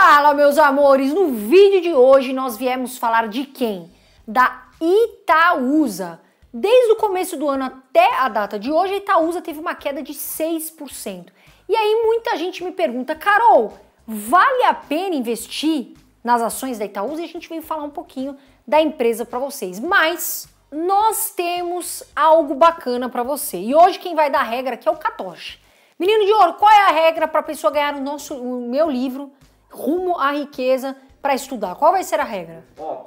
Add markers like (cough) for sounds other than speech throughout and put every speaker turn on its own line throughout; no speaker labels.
Fala, meus amores! No vídeo de hoje nós viemos falar de quem? Da Itaúsa. Desde o começo do ano até a data de hoje, a Itaúsa teve uma queda de 6%. E aí muita gente me pergunta, Carol, vale a pena investir nas ações da Itaúsa? E a gente vem falar um pouquinho da empresa para vocês. Mas nós temos algo bacana para você. E hoje quem vai dar a regra aqui é o Katoshi. Menino de ouro, qual é a regra para a pessoa ganhar o, nosso, o meu livro rumo à riqueza para estudar? Qual vai ser a regra? Ó,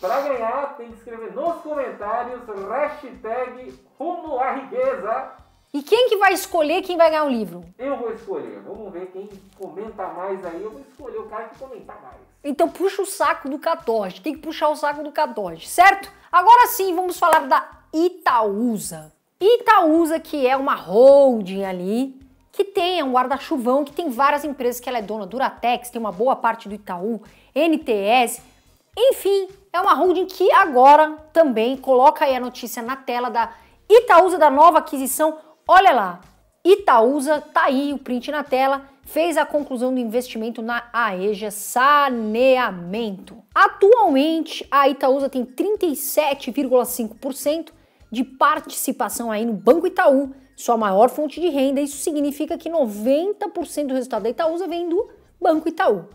para ganhar tem que escrever nos comentários hashtag rumo à riqueza. E quem que vai escolher quem vai ganhar o livro? Eu vou escolher. Vamos ver quem comenta mais aí. Eu vou escolher o cara que comentar mais. Então puxa o saco do 14. Tem que puxar o saco do 14, certo? Agora sim, vamos falar da Itaúsa. Itaúsa, que é uma holding ali, que tenha um guarda-chuvão, que tem várias empresas que ela é dona, Duratex, tem uma boa parte do Itaú, NTS, enfim, é uma holding que agora também coloca aí a notícia na tela da Itaúsa da nova aquisição. Olha lá, Itaúsa, tá aí o print na tela, fez a conclusão do investimento na Aeja Saneamento. Atualmente, a Itaúsa tem 37,5% de participação aí no Banco Itaú, sua maior fonte de renda. Isso significa que 90% do resultado da Itaúsa vem do Banco Itaú.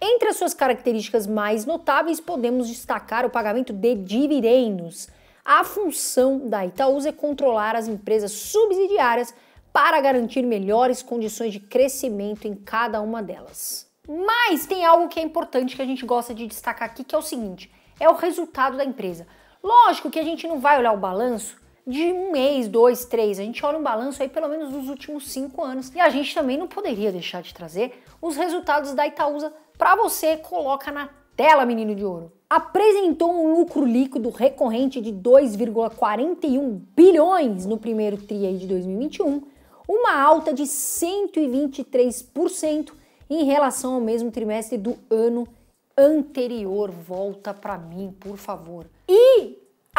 Entre as suas características mais notáveis, podemos destacar o pagamento de dividendos. A função da Itaúsa é controlar as empresas subsidiárias para garantir melhores condições de crescimento em cada uma delas. Mas tem algo que é importante que a gente gosta de destacar aqui, que é o seguinte: é o resultado da empresa. Lógico que a gente não vai olhar o balanço de um mês, dois, três. A gente olha um balanço aí pelo menos dos últimos cinco anos. E a gente também não poderia deixar de trazer os resultados da Itaúsa para você. Coloca na tela, menino de ouro. Apresentou um lucro líquido recorrente de 2,41 bilhões no primeiro TRI de 2021, uma alta de 123% em relação ao mesmo trimestre do ano anterior. Volta para mim, por favor. E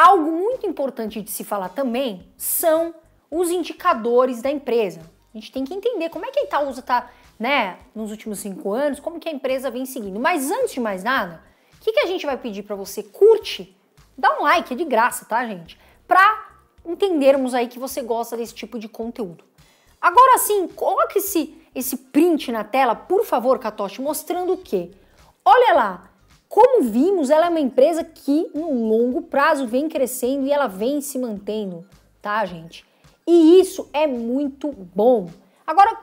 Algo muito importante de se falar também são os indicadores da empresa. A gente tem que entender como é que a Itaúsa está, né, nos últimos cinco anos, como que a empresa vem seguindo. Mas antes de mais nada, o que, que a gente vai pedir para você? Curte, dá um like, é de graça, tá, gente? Para entendermos aí que você gosta desse tipo de conteúdo. Agora sim, coloque esse, esse print na tela, por favor, Katoshi, mostrando o quê? Olha lá, como vimos, ela é uma empresa que no longo prazo vem crescendo e ela vem se mantendo, tá, gente? E isso é muito bom. Agora,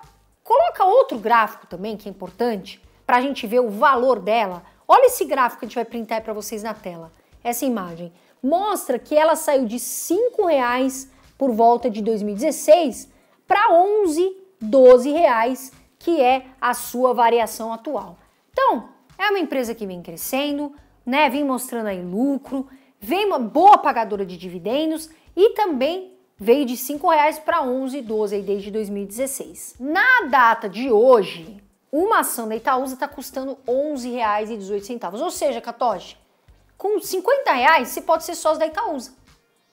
coloca outro gráfico também que é importante para a gente ver o valor dela. Olha esse gráfico que a gente vai printar para vocês na tela. Essa imagem mostra que ela saiu de R$ 5,00 por volta de 2016 para 11, 12 reais, que é a sua variação atual. Então, é uma empresa que vem crescendo, né? Vem mostrando aí lucro, vem uma boa pagadora de dividendos e também veio de R$ 5,00 para 11,12 aí desde 2016. Na data de hoje, uma ação da Itaúsa está custando R$ 11,18. Ou seja, Catoche, com R$ 50,00 você pode ser sócio da Itaúsa.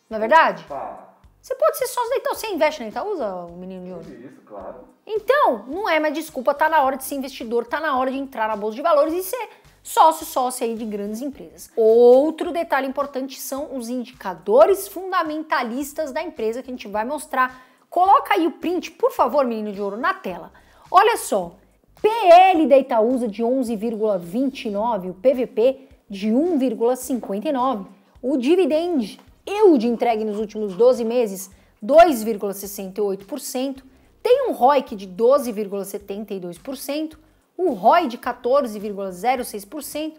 Não é verdade? Opa. Você pode ser sócio da Itaú. Você investe na Itaúsa, o menino de Ouro. Isso, claro. Então, não é mais desculpa. Tá na hora de ser investidor, tá na hora de entrar na Bolsa de Valores e ser sócio, sócio aí de grandes empresas. Outro detalhe importante são os indicadores fundamentalistas da empresa que a gente vai mostrar. Coloca aí o print, por favor, menino de ouro, na tela. Olha só, PL da Itaúsa de 11,29, o PVP de 1,59, o dividend eu de entregue nos últimos 12 meses, 2,68%, tem um ROIC é de 12,72%, um ROI de 14,06%,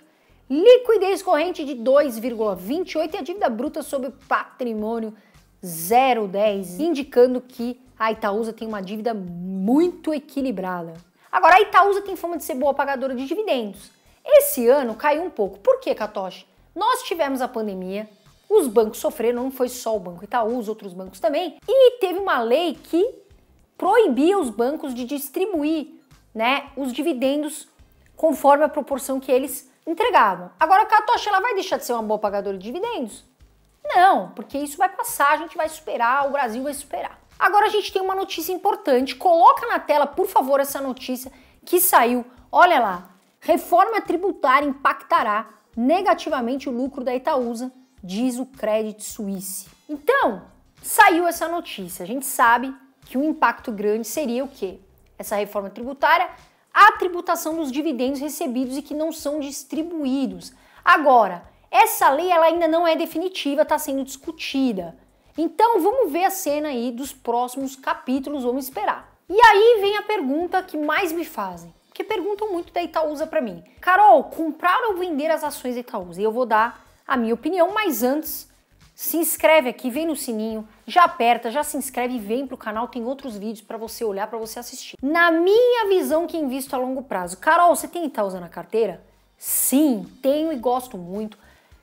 liquidez corrente de 2,28% e a dívida bruta sobre patrimônio 0,10%, indicando que a Itaúsa tem uma dívida muito equilibrada. Agora, a Itaúsa tem fama de ser boa pagadora de dividendos. Esse ano caiu um pouco. Por que, Katoshi? Nós tivemos a pandemia, os bancos sofreram, não foi só o Banco Itaú, os outros bancos também. E teve uma lei que proibia os bancos de distribuir né, os dividendos conforme a proporção que eles entregavam. Agora, a Catoche ela vai deixar de ser uma boa pagadora de dividendos? Não, porque isso vai passar, a gente vai superar, o Brasil vai superar. Agora a gente tem uma notícia importante. Coloca na tela, por favor, essa notícia que saiu. Olha lá. Reforma tributária impactará negativamente o lucro da Itaúsa diz o Credit Suisse. Então, saiu essa notícia. A gente sabe que o um impacto grande seria o quê? Essa reforma tributária, a tributação dos dividendos recebidos e que não são distribuídos. Agora, essa lei ela ainda não é definitiva, está sendo discutida. Então, vamos ver a cena aí dos próximos capítulos, vamos esperar. E aí vem a pergunta que mais me fazem, que perguntam muito da Itaúsa para mim. Carol, comprar ou vender as ações da Itaúsa? E eu vou dar a minha opinião, mas antes, se inscreve aqui, vem no sininho, já aperta, já se inscreve e vem pro canal, tem outros vídeos para você olhar, para você assistir. Na minha visão que invisto a longo prazo. Carol, você tem que estar usando a carteira? Sim, tenho e gosto muito.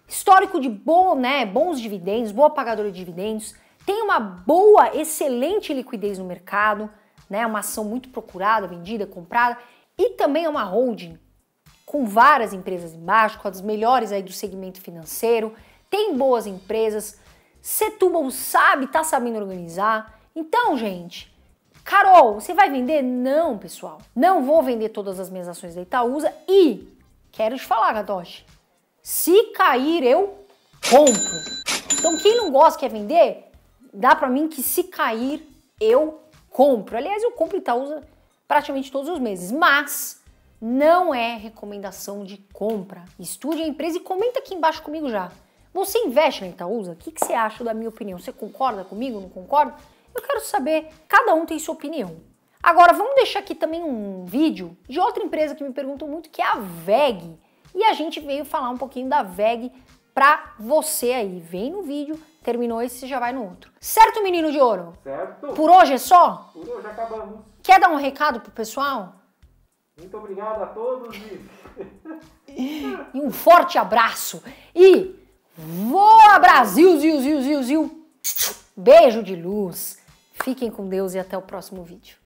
Histórico de bom, né, bons dividendos, boa pagadora de dividendos, tem uma boa, excelente liquidez no mercado, né, uma ação muito procurada, vendida, comprada e também é uma holding com várias empresas embaixo, com as melhores aí do segmento financeiro, tem boas empresas, Setúbal sabe, tá sabendo organizar. Então, gente, Carol, você vai vender? Não, pessoal. Não vou vender todas as minhas ações da Itaúsa e quero te falar, Gadoshi, se cair eu compro. Então, quem não gosta quer vender, dá para mim que se cair eu compro. Aliás, eu compro Itaúsa praticamente todos os meses, mas não é recomendação de compra. Estude a empresa e comenta aqui embaixo comigo já. Você investe na Itaúsa? O que, que você acha da minha opinião? Você concorda comigo? Não concorda? Eu quero saber. Cada um tem sua opinião. Agora, vamos deixar aqui também um vídeo de outra empresa que me perguntam muito, que é a VEG. E a gente veio falar um pouquinho da VEG pra você aí. Vem no vídeo, terminou esse, você já vai no outro. Certo, menino de ouro? Certo. Por hoje é só? Por hoje acabamos. Quer dar um recado pro pessoal? Muito obrigado a todos e. (laughs) e um forte abraço. E voa Brasil, ziu, ziu, ziu, ziu. Beijo de luz. Fiquem com Deus e até o próximo vídeo.